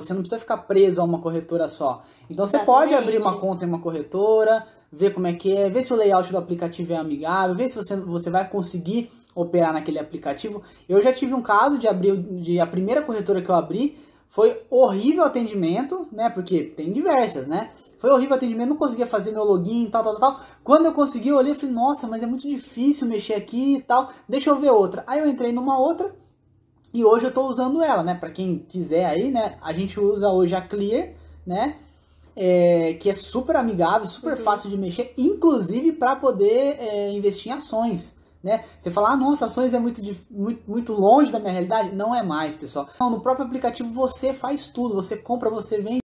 Você não precisa ficar preso a uma corretora só. Então Exatamente. você pode abrir uma conta em uma corretora, ver como é que é, ver se o layout do aplicativo é amigável, ver se você, você vai conseguir operar naquele aplicativo. Eu já tive um caso de abrir de a primeira corretora que eu abri foi horrível atendimento, né? Porque tem diversas, né? Foi horrível atendimento, não conseguia fazer meu login, tal, tal, tal, Quando eu consegui, eu olhei e falei, nossa, mas é muito difícil mexer aqui e tal. Deixa eu ver outra. Aí eu entrei numa outra e hoje eu estou usando ela, né? Para quem quiser aí, né? A gente usa hoje a Clear, né? É, que é super amigável, super uhum. fácil de mexer, inclusive para poder é, investir em ações. Né? Você fala, ah, nossa, ações é muito, muito, muito longe da minha realidade. Não é mais, pessoal. Então, no próprio aplicativo você faz tudo, você compra, você vende.